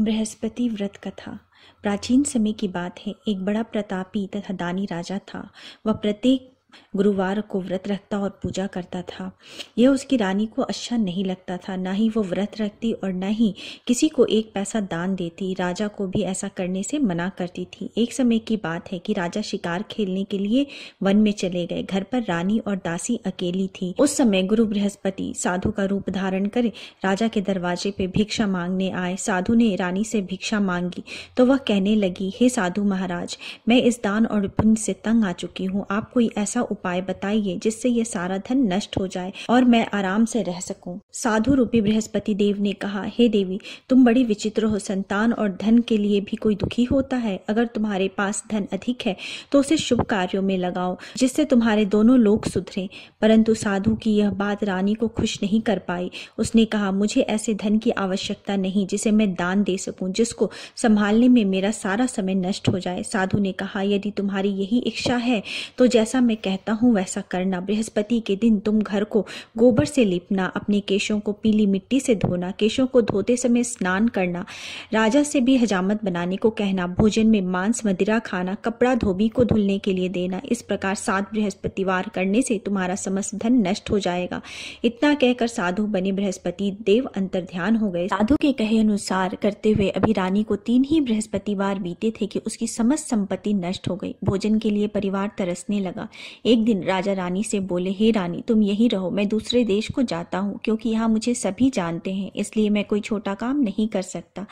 बृहस्पति व्रत कथा प्राचीन समय की बात है एक बड़ा प्रतापी तथा दानी राजा था वह प्रत्येक गुरुवार को व्रत रखता और पूजा करता था यह उसकी रानी को अच्छा नहीं लगता था ना ही वो व्रत रखती और ना ही किसी को एक पैसा दान देती राजा को भी ऐसा करने से मना करती थी एक समय की बात है कि राजा शिकार खेलने के लिए वन में चले गए घर पर रानी और दासी अकेली थी उस समय गुरु बृहस्पति साधु का रूप धारण कर राजा के दरवाजे पे भिक्षा मांगने आए साधु ने रानी से भिक्षा मांगी तो वह कहने लगी हे साधु महाराज मैं इस दान और पुण्य से तंग आ चुकी हूँ आप कोई ऐसा उपाय बताइए जिससे ये सारा धन नष्ट हो जाए और मैं आराम से रह सकूं साधु रूपी बृहस्पति देव ने कहा हे देवी तुम बड़ी विचित्र हो संतान और धन के लिए भी कोई दुखी होता है अगर तुम्हारे पास धन अधिक है तो उसे शुभ कार्यों में लगाओ जिससे तुम्हारे दोनों लोग सुधरे परंतु साधु की यह बात रानी को खुश नहीं कर पाई उसने कहा मुझे ऐसे धन की आवश्यकता नहीं जिसे मैं दान दे सकूं जिसको संभालने में मेरा सारा समय नष्ट हो जाए साधु ने कहा यदि तुम्हारी यही इच्छा है तो जैसा मैं कह कहता हूँ वैसा करना बृहस्पति के दिन तुम घर को गोबर से लिपना अपने केशों को पीली मिट्टी से धोना केशों को धोते समय स्नान करना राजा से भी हजामत बनाने को कहना भोजन में मांस मदिरा खाना कपड़ा धोबी को धुलने के लिए देना इस प्रकार सात बृहस्पतिवार करने से तुम्हारा समस्त धन नष्ट हो जाएगा इतना कहकर साधु बने बृहस्पति देव अंतर ध्यान हो गए साधु के कहे अनुसार करते हुए अभी रानी को तीन ही बृहस्पतिवार बीते थे कि उसकी समस्त संपत्ति नष्ट हो गई भोजन के लिए परिवार तरसने लगा एक दिन राजा रानी से बोले हे रानी तुम यही रहो मैं दूसरे देश को जाता हूँ क्योंकि यहाँ मुझे सभी जानते हैं इसलिए मैं कोई छोटा काम नहीं कर सकता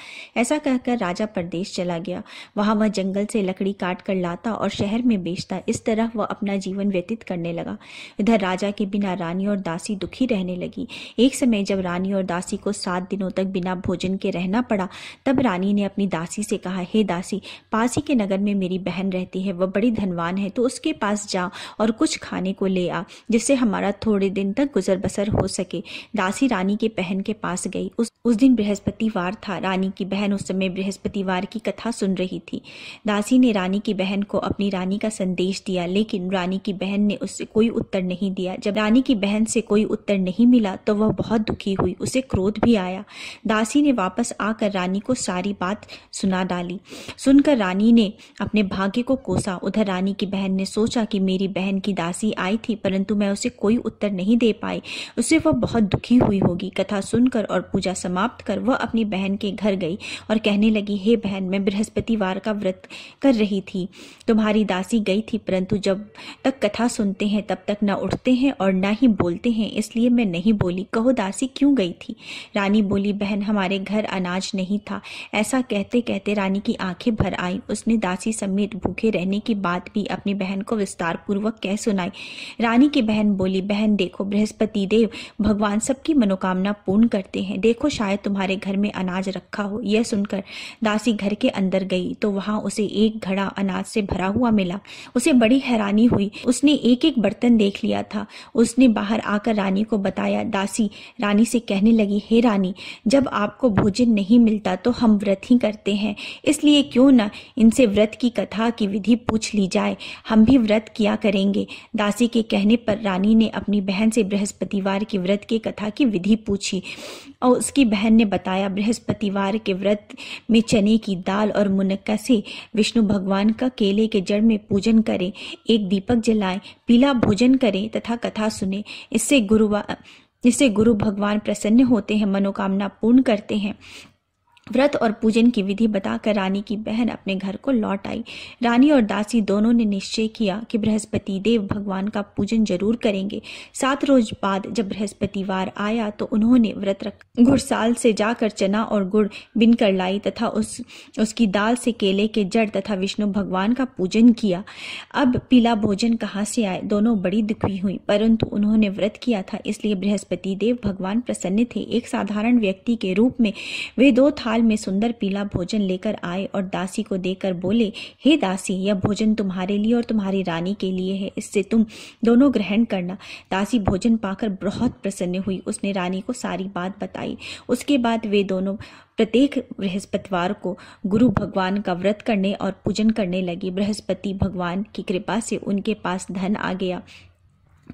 ऐसा कहकर राजा प्रदेश चला गया वहाँ वह जंगल से लकड़ी काट कर लाता और शहर में बेचता इस तरह वह अपना जीवन व्यतीत करने लगा इधर राजा के बिना रानी और दासी दुखी रहने लगी एक समय जब रानी और दासी को सात दिनों तक बिना भोजन के रहना पड़ा तब रानी ने अपनी दासी से कहा हे दासी पास ही के नगर में मेरी बहन रहती है वह बड़ी धनवान है तो उसके पास जाओ और कुछ खाने को ले आ जिससे हमारा थोड़े दिन तक गुजर बसर हो सके दासी रानी के बहन के पास गई उस उस दिन बृहस्पतिवार था रानी की बहन उस समय बृहस्पतिवार की कथा सुन रही थी दासी ने रानी की बहन को अपनी रानी का संदेश दिया लेकिन रानी की बहन ने उससे कोई उत्तर नहीं दिया जब रानी की बहन से कोई उत्तर नहीं मिला तो वह बहुत दुखी हुई उसे क्रोध भी आया दासी ने वापस आकर रानी को सारी बात सुना डाली सुनकर रानी ने अपने भाग्य को कोसा उधर रानी की बहन ने सोचा कि मेरी बहन बहन की दासी आई थी परंतु मैं उसे कोई उत्तर नहीं दे पाई उससे वह बहुत दुखी हुई होगी कथा सुनकर और पूजा समाप्त कर वह अपनी बहन के घर गई और कहने लगी हे बहन मैं बृहस्पतिवार का व्रत कर रही थी तुम्हारी दासी गई थी परंतु जब तक कथा सुनते हैं तब तक ना उठते हैं और ना ही बोलते हैं इसलिए मैं नहीं बोली कहो दासी क्यों गई थी रानी बोली बहन हमारे घर अनाज नहीं था ऐसा कहते कहते रानी की आंखें भर आई उसने दासी समेत भूखे रहने की बात भी अपनी बहन को विस्तार पूर्वक कह सुनाई रानी की बहन बोली बहन देखो बृहस्पति देव भगवान सबकी मनोकामना पूर्ण करते हैं देखो शायद तुम्हारे घर में अनाज रखा हो यह सुनकर दासी घर के अंदर गई तो वहां उसे एक घड़ा अनाज से भरा हुआ मिला उसे बड़ी हैरानी हुई उसने एक एक बर्तन देख लिया था उसने बाहर आकर रानी को बताया दासी रानी से कहने लगी हे रानी जब आपको भोजन नहीं मिलता तो हम व्रत ही करते हैं इसलिए क्यों ना इनसे व्रत की कथा की विधि पूछ ली जाए हम भी व्रत किया करें जाएंगे दासी के कहने पर रानी ने अपनी बहन से बृहस्पतिवार के व्रत की कथा की विधि पूछी और उसकी बहन ने बताया बृहस्पतिवार के व्रत में चने की दाल और मुनक्का से विष्णु भगवान का केले के जड़ में पूजन करें एक दीपक जलाएं पीला भोजन करें तथा कथा सुने इससे गुरुवार इससे गुरु भगवान प्रसन्न होते हैं मनोकामना पूर्ण करते हैं व्रत और पूजन की विधि बताकर रानी की बहन अपने घर को लौट आई रानी और दासी दोनों ने निश्चय किया कि बृहस्पति देव भगवान का पूजन जरूर करेंगे सात रोज बाद जब बृहस्पतिवार आया तो उन्होंने व्रत रख घुड़साल से जाकर चना और गुड़ बिन कर लाई तथा उस उसकी दाल से केले के जड़ तथा विष्णु भगवान का पूजन किया अब पीला भोजन कहाँ से आए दोनों बड़ी दुखी हुई परंतु उन्होंने व्रत किया था इसलिए बृहस्पति देव भगवान प्रसन्न थे एक साधारण व्यक्ति के रूप में वे दो था थाल में सुंदर पीला भोजन लेकर आए और दासी को देकर बोले हे दासी यह भोजन तुम्हारे लिए और तुम्हारी रानी के लिए है इससे तुम दोनों ग्रहण करना दासी भोजन पाकर बहुत प्रसन्न हुई उसने रानी को सारी बात बताई उसके बाद वे दोनों प्रत्येक बृहस्पतिवार को गुरु भगवान का व्रत करने और पूजन करने लगी बृहस्पति भगवान की कृपा से उनके पास धन आ गया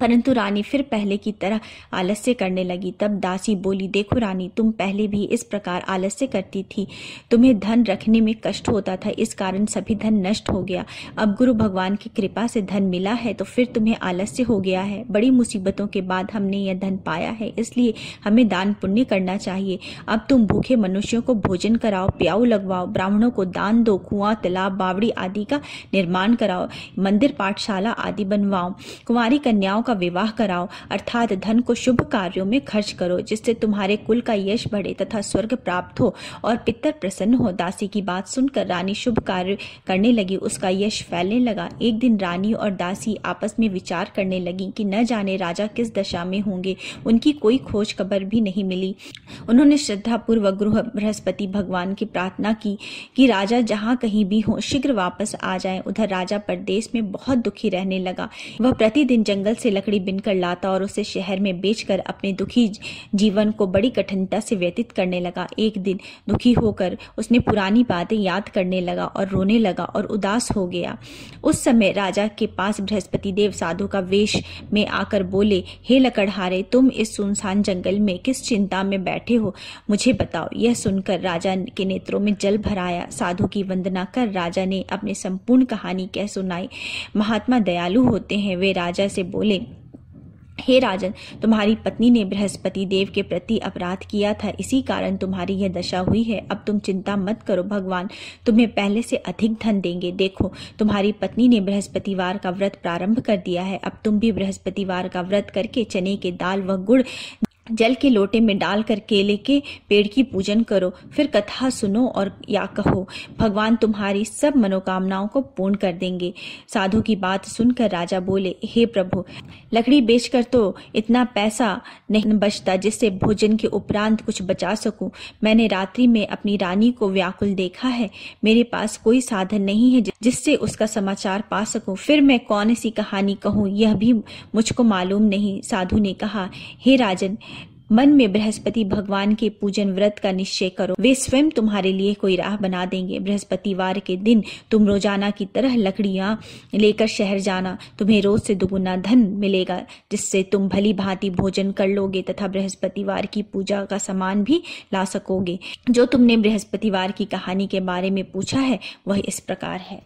परंतु रानी फिर पहले की तरह आलस्य करने लगी तब दासी बोली देखो रानी तुम पहले भी इस प्रकार आलस्य करती थी तुम्हें धन रखने में कष्ट होता था इस कारण सभी धन नष्ट हो गया अब गुरु भगवान की कृपा से धन मिला है तो फिर तुम्हें आलस्य हो गया है बड़ी मुसीबतों के बाद हमने यह धन पाया है इसलिए हमें दान पुण्य करना चाहिए अब तुम भूखे मनुष्यों को भोजन कराओ प्याऊ लगवाओ ब्राह्मणों को दान दो कुआं तालाब बावड़ी आदि का निर्माण कराओ मंदिर पाठशाला आदि बनवाओ कुंवारी कन्याओं कन्याओं का विवाह कराओ अर्थात धन को शुभ कार्यों में खर्च करो जिससे तुम्हारे कुल का यश बढ़े तथा स्वर्ग प्राप्त हो और पितर प्रसन्न हो दासी की बात सुनकर रानी शुभ कार्य करने लगी उसका यश फैलने लगा एक दिन रानी और दासी आपस में विचार करने लगी कि न जाने राजा किस दशा में होंगे उनकी कोई खोज खबर भी नहीं मिली उन्होंने श्रद्धापूर्वक गृह बृहस्पति भगवान की प्रार्थना की कि राजा जहाँ कहीं भी हो शीघ्र वापस आ जाए उधर राजा परदेश में बहुत दुखी रहने लगा वह प्रतिदिन जंगल से से लकड़ी बिनकर लाता और उसे शहर में बेचकर अपने दुखी जीवन को बड़ी कठिनता से व्यतीत करने लगा एक दिन दुखी होकर उसने पुरानी बातें याद करने लगा और रोने लगा और उदास हो गया उस समय राजा के पास बृहस्पति देव साधु का वेश में आकर बोले हे लकड़हारे तुम इस सुनसान जंगल में किस चिंता में बैठे हो मुझे बताओ यह सुनकर राजा के नेत्रों में जल भराया साधु की वंदना कर राजा ने अपने संपूर्ण कहानी कह सुनाई महात्मा दयालु होते हैं वे राजा से बोले हे राजन तुम्हारी पत्नी ने बृहस्पति देव के प्रति अपराध किया था इसी कारण तुम्हारी यह दशा हुई है अब तुम चिंता मत करो भगवान तुम्हें पहले से अधिक धन देंगे देखो तुम्हारी पत्नी ने बृहस्पतिवार का व्रत प्रारंभ कर दिया है अब तुम भी बृहस्पतिवार का व्रत करके चने के दाल व गुड़ जल के लोटे में डालकर केले के पेड़ की पूजन करो फिर कथा सुनो और या कहो भगवान तुम्हारी सब मनोकामनाओं को पूर्ण कर देंगे साधु की बात सुनकर राजा बोले हे प्रभु लकड़ी बेचकर तो इतना पैसा नहीं बचता जिससे भोजन के उपरांत कुछ बचा सकूं मैंने रात्रि में अपनी रानी को व्याकुल देखा है मेरे पास कोई साधन नहीं है जिससे उसका समाचार पा सकूं फिर मैं कौन सी कहानी कहूँ यह भी मुझको मालूम नहीं साधु ने कहा हे राजन मन में बृहस्पति भगवान के पूजन व्रत का निश्चय करो वे स्वयं तुम्हारे लिए कोई राह बना देंगे बृहस्पतिवार के दिन तुम रोजाना की तरह लकड़ियां लेकर शहर जाना तुम्हें रोज से दुगुना धन मिलेगा जिससे तुम भली भांति भोजन कर लोगे तथा बृहस्पतिवार की पूजा का सामान भी ला सकोगे जो तुमने बृहस्पतिवार की कहानी के बारे में पूछा है वह इस प्रकार है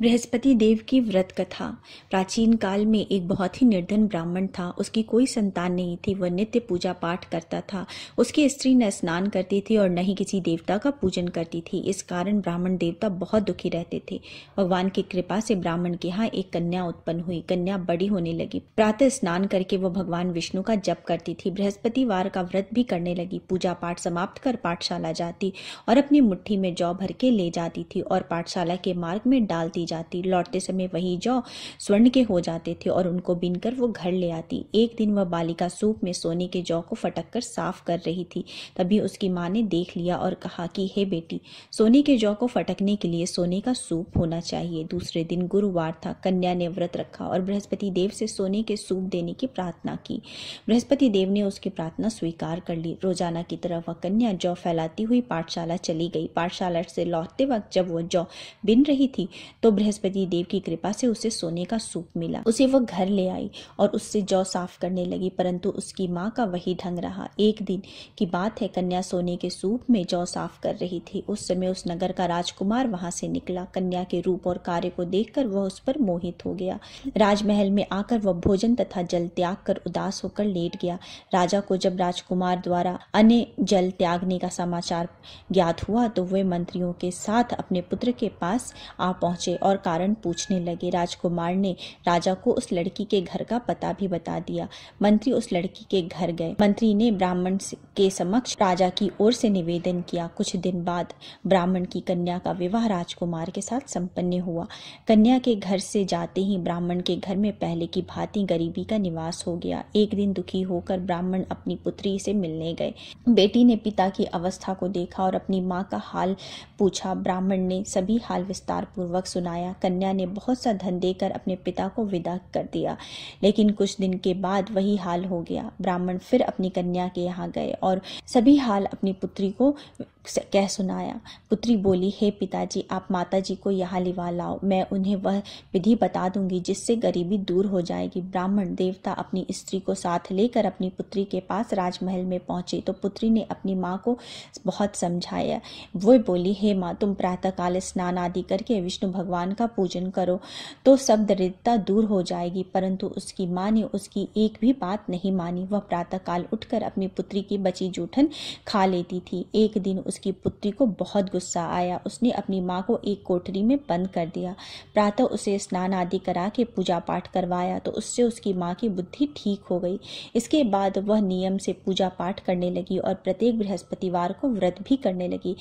बृहस्पति देव की व्रत कथा प्राचीन काल में एक बहुत ही निर्धन ब्राह्मण था उसकी कोई संतान नहीं थी वह नित्य पूजा पाठ करता था उसकी स्त्री न स्नान करती थी और न ही किसी देवता का पूजन करती थी इस कारण ब्राह्मण देवता बहुत दुखी रहते थे भगवान की कृपा से ब्राह्मण के यहाँ एक कन्या उत्पन्न हुई कन्या बड़ी होने लगी प्रातः स्नान करके वह भगवान विष्णु का जप करती थी बृहस्पतिवार का व्रत भी करने लगी पूजा पाठ समाप्त कर पाठशाला जाती और अपनी मुट्ठी में जौ भर के ले जाती थी और पाठशाला के मार्ग में डालती जाती लौटते समय वही जौ स्वर्ण के हो जाते थे और उनको बिनकर वो घर ले आती एक दिन वह बालिका सूप में सोने के जौ को फटक कर साफ कर रही थी तभी उसकी माँ ने देख लिया और कहा कि हे बेटी सोने के जौ को फटकने के लिए सोने का सूप होना चाहिए दूसरे दिन गुरुवार था कन्या ने व्रत रखा और बृहस्पति देव से सोने के सूप देने की प्रार्थना की बृहस्पति देव ने उसकी प्रार्थना स्वीकार कर ली रोजाना की तरह वह कन्या जौ फैलाती हुई पाठशाला चली गई पाठशाला से लौटते वक्त जब वह जौ बिन रही थी तो बृहस्पति देव की कृपा से उसे सोने का सूप मिला उसे वह घर ले आई और उससे जौ साफ करने लगी परंतु उसकी माँ का वही ढंग रहा एक दिन की बात है कन्या सोने के सूप में जौ साफ कर रही थी उस समय उस नगर का राजकुमार वहां से निकला कन्या के रूप और कार्य को देखकर वह उस पर मोहित हो गया राजमहल में आकर वह भोजन तथा जल त्याग कर उदास होकर लेट गया राजा को जब राजकुमार द्वारा अन्य जल त्यागने का समाचार ज्ञात हुआ तो वे मंत्रियों के साथ अपने पुत्र के पास आ पहुंचे और कारण पूछने लगे राजकुमार ने राजा को उस लड़की के घर का पता भी बता दिया मंत्री उस लड़की के घर गए मंत्री ने ब्राह्मण के समक्ष राजा की ओर से निवेदन किया कुछ दिन बाद ब्राह्मण की कन्या का विवाह राजकुमार के साथ संपन्न हुआ कन्या के घर से जाते ही ब्राह्मण के घर में पहले की भांति गरीबी का निवास हो गया एक दिन दुखी होकर ब्राह्मण अपनी पुत्री से मिलने गए बेटी ने पिता की अवस्था को देखा और अपनी माँ का हाल पूछा ब्राह्मण ने सभी हाल विस्तार पूर्वक सुनाया बनाया कन्या ने बहुत सा धन देकर अपने पिता को विदा कर दिया लेकिन कुछ दिन के बाद वही हाल हो गया ब्राह्मण फिर अपनी कन्या के यहाँ गए और सभी हाल अपनी पुत्री को कह सुनाया पुत्री बोली हे पिताजी आप माता जी को यहाँ लिवा लाओ मैं उन्हें वह विधि बता दूंगी जिससे गरीबी दूर हो जाएगी ब्राह्मण देवता अपनी स्त्री को साथ लेकर अपनी पुत्री के पास राजमहल में पहुंचे तो पुत्री ने अपनी माँ को बहुत समझाया वो बोली हे माँ तुम प्रातःकाल स्नान आदि करके विष्णु भगवान का पूजन करो तो सब दरिद्रता दूर हो जाएगी परंतु उसकी माँ ने उसकी एक भी बात नहीं मानी वह प्रातःकाल उठकर अपनी पुत्री की बची जूठन खा लेती थी एक दिन उस उसकी पुत्री को बहुत गुस्सा आया उसने अपनी माँ को एक कोठरी में बंद कर दिया प्रातः उसे स्नान आदि करा के पूजा पाठ करवाया तो उससे उसकी माँ की बुद्धि ठीक हो गई इसके बाद वह नियम से पूजा पाठ करने लगी और प्रत्येक बृहस्पतिवार को व्रत भी करने लगी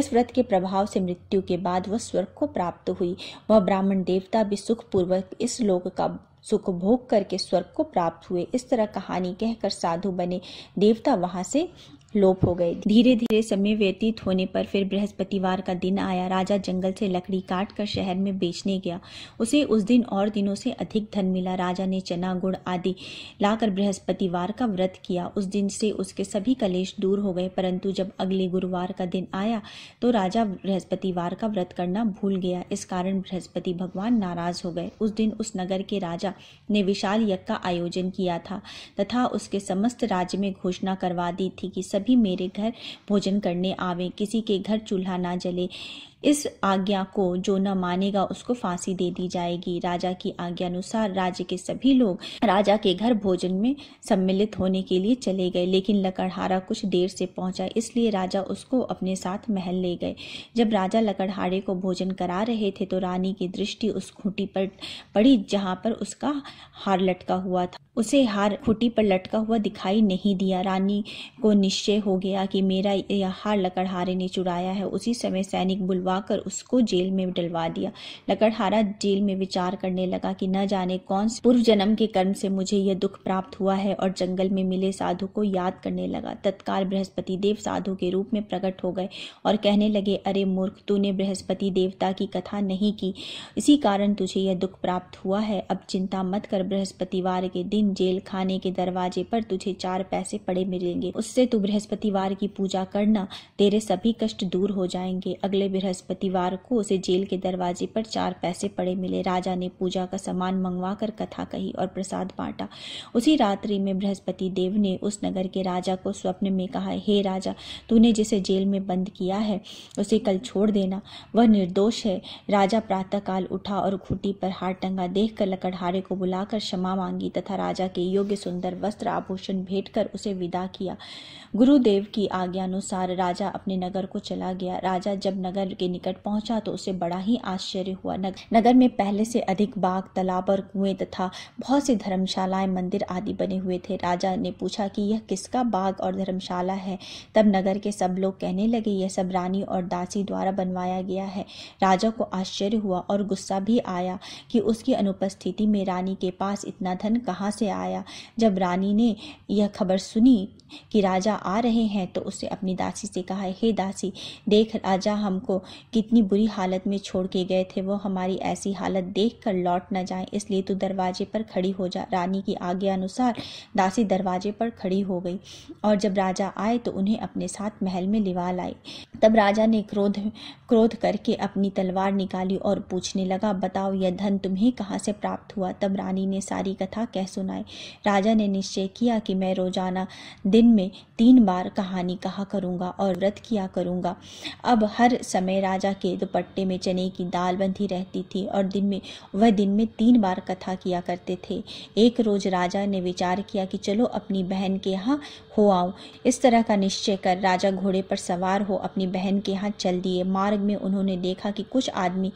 इस व्रत के प्रभाव से मृत्यु के बाद वह स्वर्ग को प्राप्त हुई वह ब्राह्मण देवता भी सुखपूर्वक इस लोक का सुख भोग करके स्वर्ग को प्राप्त हुए इस तरह कहानी कहकर साधु बने देवता वहां से लोप हो गए धीरे धीरे समय व्यतीत होने पर फिर बृहस्पतिवार का दिन आया राजा जंगल से लकड़ी काट कर शहर में बेचने गया उसे उस दिन और दिनों से अधिक धन मिला राजा ने चना गुड़ आदि लाकर बृहस्पतिवार का व्रत किया उस दिन से उसके सभी कलेश दूर हो गए परंतु जब अगले गुरुवार का दिन आया तो राजा बृहस्पतिवार का व्रत करना भूल गया इस कारण बृहस्पति भगवान नाराज हो गए उस दिन उस नगर के राजा ने विशाल यज्ञ का आयोजन किया था तथा उसके समस्त राज्य में घोषणा करवा दी थी कि सब सभी मेरे घर भोजन करने आवे किसी के घर चूल्हा ना जले इस आज्ञा को जो न मानेगा उसको फांसी दे दी जाएगी राजा की आज्ञा अनुसार राज्य के सभी लोग राजा के घर भोजन में सम्मिलित होने के लिए चले गए लेकिन लकड़हारा कुछ देर से पहुंचा इसलिए राजा उसको अपने साथ महल ले गए जब राजा लकड़हारे को भोजन करा रहे थे तो रानी की दृष्टि उस खूंटी पर पड़ी जहां पर उसका हार लटका हुआ था उसे हार खुटी पर लटका हुआ दिखाई नहीं दिया रानी को निश्चय हो गया कि मेरा यह हार लकड़हारे ने चुराया है उसी समय सैनिक बुलवा कर उसको जेल में डलवा दिया लकड़हारा जेल में विचार करने लगा कि न जाने कौन से पूर्व जन्म के कर्म से मुझे यह दुख प्राप्त हुआ है और जंगल में मिले साधु को याद करने लगा तत्काल बृहस्पति देव साधु के रूप में प्रकट हो गए और कहने लगे अरे मूर्ख तूने बृहस्पति देवता की कथा नहीं की इसी कारण तुझे यह दुख प्राप्त हुआ है अब चिंता मत कर बृहस्पतिवार के दिन जेल खाने के दरवाजे पर तुझे चार पैसे पड़े मिलेंगे उससे तू बृहस्पतिवार की पूजा करना तेरे सभी कष्ट दूर हो जाएंगे अगले बृहस्पति बृहस्पतिवार को उसे जेल के दरवाजे पर चार पैसे पड़े मिले राजा ने पूजा का सामान मंगवा कर कथा कही और प्रसाद बांटा उसी रात्रि में बृहस्पति देव ने उस नगर के राजा को स्वप्न में कहा हे राजा तूने जिसे जेल में बंद किया है उसे कल छोड़ देना वह निर्दोष है राजा प्रातःकाल उठा और खूटी पर हार टंगा देख कर लकड़हारे को बुलाकर क्षमा मांगी तथा राजा के योग्य सुंदर वस्त्र आभूषण भेंट कर उसे विदा किया गुरुदेव की आज्ञानुसार राजा अपने नगर को चला गया राजा जब नगर के निकट पहुंचा तो उसे बड़ा ही आश्चर्य हुआ नगर में पहले से अधिक बाग तालाब और कुएं तथा बहुत सी धर्मशालाएं मंदिर आदि बने हुए थे राजा ने पूछा कि यह किसका बाग और धर्मशाला है तब नगर के सब लोग कहने लगे यह सब रानी और दासी द्वारा बनवाया गया है राजा को आश्चर्य हुआ और गुस्सा भी आया कि उसकी अनुपस्थिति में रानी के पास इतना धन कहाँ से आया जब रानी ने यह खबर सुनी कि राजा आ रहे हैं तो उसने अपनी दासी से कहा हे दासी देख राजा हमको कितनी बुरी हालत में छोड़ के गए थे वो हमारी ऐसी हालत देख कर लौट न जाए इसलिए तू दरवाजे पर खड़ी हो जा रानी की आज्ञा अनुसार दासी दरवाजे पर खड़ी हो गई और जब राजा आए तो उन्हें अपने साथ महल में लिवा लाए तब राजा ने क्रोध क्रोध करके अपनी तलवार निकाली और पूछने लगा बताओ यह धन तुम्हें कहाँ से प्राप्त हुआ तब रानी ने सारी कथा कह सुनाई राजा ने निश्चय किया कि मैं रोजाना दिन में तीन बार कहानी कहा करूँगा और व्रत किया करूँगा अब हर समय राजा के दुपट्टे में चने की दाल बंधी रहती थी और दिन में वह दिन में तीन बार कथा किया करते थे एक रोज राजा ने विचार किया कि चलो अपनी बहन के यहाँ हो आऊँ इस तरह का निश्चय कर राजा घोड़े पर सवार हो अपनी बहन के यहाँ चल दिए मार्ग बाद में उन्होंने देखा कि कुछ आदमी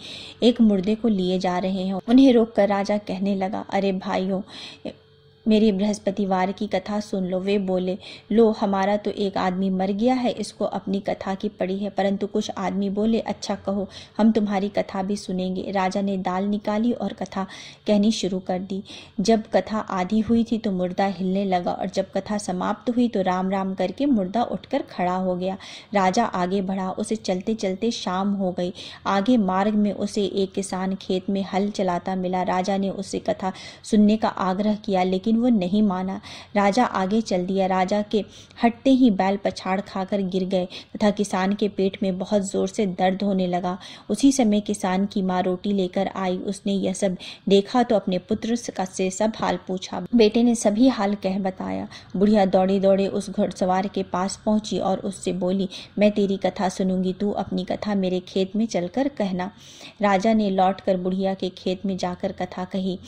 एक मुर्दे को लिए जा रहे हैं उन्हें रोककर राजा कहने लगा अरे भाइयों मेरी बृहस्पतिवार की कथा सुन लो वे बोले लो हमारा तो एक आदमी मर गया है इसको अपनी कथा की पड़ी है परंतु कुछ आदमी बोले अच्छा कहो हम तुम्हारी कथा भी सुनेंगे राजा ने दाल निकाली और कथा कहनी शुरू कर दी जब कथा आधी हुई थी तो मुर्दा हिलने लगा और जब कथा समाप्त हुई तो राम राम करके मुर्दा उठकर खड़ा हो गया राजा आगे बढ़ा उसे चलते चलते शाम हो गई आगे मार्ग में उसे एक किसान खेत में हल चलाता मिला राजा ने उसे कथा सुनने का आग्रह किया लेकिन लेकिन वो नहीं माना राजा आगे चल दिया राजा के हटते ही बैल पछाड़ खाकर गिर गए तथा किसान के पेट में बहुत ज़ोर से दर्द होने लगा उसी समय किसान की माँ रोटी लेकर आई उसने यह सब देखा तो अपने पुत्र से सब हाल पूछा बेटे ने सभी हाल कह बताया बुढ़िया दौड़े दौड़े उस घुड़सवार के पास पहुंची और उससे बोली मैं तेरी कथा सुनूंगी तू अपनी कथा मेरे खेत में चलकर कहना राजा ने लौट कर बुढ़िया के खेत में जाकर कथा कही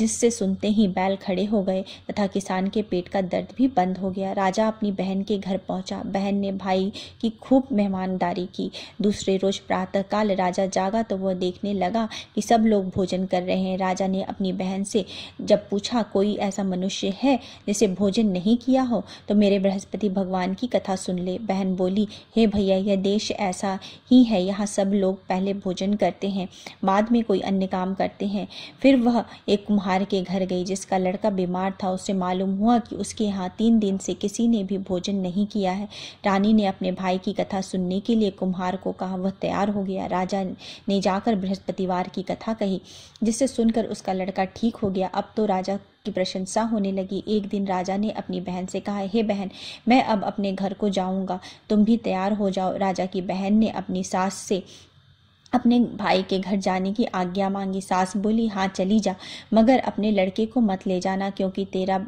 जिससे सुनते ही बैल खड़े हो गए तथा किसान के पेट का दर्द भी बंद हो गया राजा अपनी बहन के घर पहुंचा बहन ने भाई की खूब मेहमानदारी की दूसरे रोज प्रातःकाल राजा जागा तो वह देखने लगा कि सब लोग भोजन कर रहे हैं राजा ने अपनी बहन से जब पूछा कोई ऐसा मनुष्य है जिसे भोजन नहीं किया हो तो मेरे बृहस्पति भगवान की कथा सुन ले बहन बोली हे भैया यह देश ऐसा ही है यहाँ सब लोग पहले भोजन करते हैं बाद में कोई अन्य काम करते हैं फिर वह एक कुम्हार के घर गई जिसका लड़का बीमार बीमार था उसे मालूम हुआ कि उसके यहाँ तीन दिन से किसी ने भी भोजन नहीं किया है रानी ने अपने भाई की कथा सुनने के लिए कुम्हार को कहा वह तैयार हो गया राजा ने जाकर बृहस्पतिवार की कथा कही जिसे सुनकर उसका लड़का ठीक हो गया अब तो राजा की प्रशंसा होने लगी एक दिन राजा ने अपनी बहन से कहा हे बहन मैं अब अपने घर को जाऊंगा तुम भी तैयार हो जाओ राजा की बहन ने अपनी सास से अपने भाई के घर जाने की आज्ञा मांगी सास बोली हाँ चली जा मगर अपने लड़के को मत ले जाना क्योंकि तेरा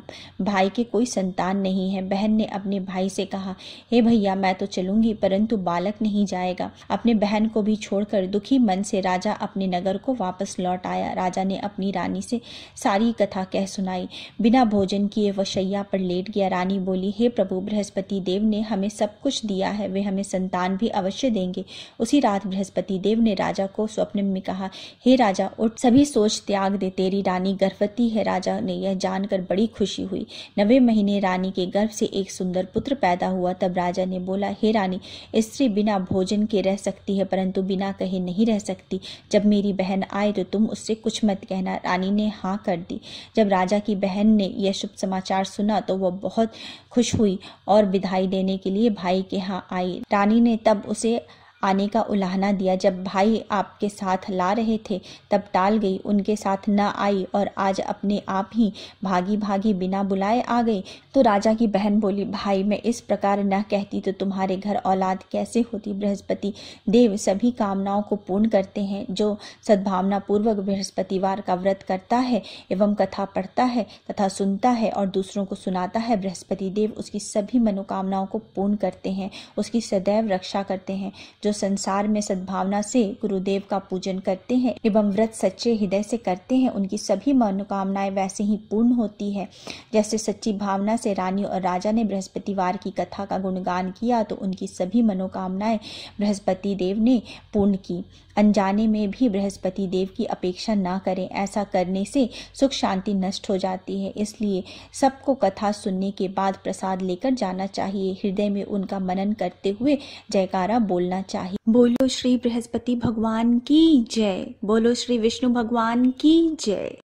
भाई के कोई संतान नहीं है बहन ने अपने भाई से कहा हे भैया मैं तो चलूंगी परंतु बालक नहीं जाएगा अपने बहन को भी छोड़कर दुखी मन से राजा अपने नगर को वापस लौट आया राजा ने अपनी रानी से सारी कथा कह सुनाई बिना भोजन किए वह शैया पर लेट गया रानी बोली हे प्रभु बृहस्पति देव ने हमें सब कुछ दिया है वे हमें संतान भी अवश्य देंगे उसी रात बृहस्पति देव ने ने राजा को स्वप्न में कहा हे राजा उठ सभी सोच त्याग दे तेरी रानी गर्भवती है राजा ने यह जानकर बड़ी खुशी हुई नवे महीने रानी के गर्भ से एक सुंदर पुत्र पैदा हुआ तब राजा ने बोला हे रानी स्त्री बिना भोजन के रह सकती है परंतु बिना कहे नहीं रह सकती जब मेरी बहन आए तो तुम उससे कुछ मत कहना रानी ने हाँ कर दी जब राजा की बहन ने यह शुभ समाचार सुना तो वह बहुत खुश हुई और विधाई देने के लिए भाई के यहाँ आई रानी ने तब उसे आने का उलाहना दिया जब भाई आपके साथ ला रहे थे तब टाल गई उनके साथ न आई और आज अपने आप ही भागी भागी बिना बुलाए आ गई तो राजा की बहन बोली भाई मैं इस प्रकार न कहती तो तुम्हारे घर औलाद कैसे होती बृहस्पति देव सभी कामनाओं को पूर्ण करते हैं जो पूर्वक बृहस्पतिवार का व्रत करता है एवं कथा पढ़ता है कथा सुनता है और दूसरों को सुनाता है बृहस्पति देव उसकी सभी मनोकामनाओं को पूर्ण करते हैं उसकी सदैव रक्षा करते हैं जो जो संसार में सद्भावना से गुरुदेव का पूजन करते हैं एवं व्रत सच्चे हृदय से करते हैं उनकी सभी मनोकामनाएं वैसे ही पूर्ण होती है जैसे सच्ची भावना से रानी और राजा ने बृहस्पतिवार की कथा का गुणगान किया तो उनकी सभी मनोकामनाएं बृहस्पति देव ने पूर्ण की अनजाने में भी बृहस्पति देव की अपेक्षा ना करें ऐसा करने से सुख शांति नष्ट हो जाती है इसलिए सबको कथा सुनने के बाद प्रसाद लेकर जाना चाहिए हृदय में उनका मनन करते हुए जयकारा बोलना चाहिए बोलो श्री बृहस्पति भगवान की जय बोलो श्री विष्णु भगवान की जय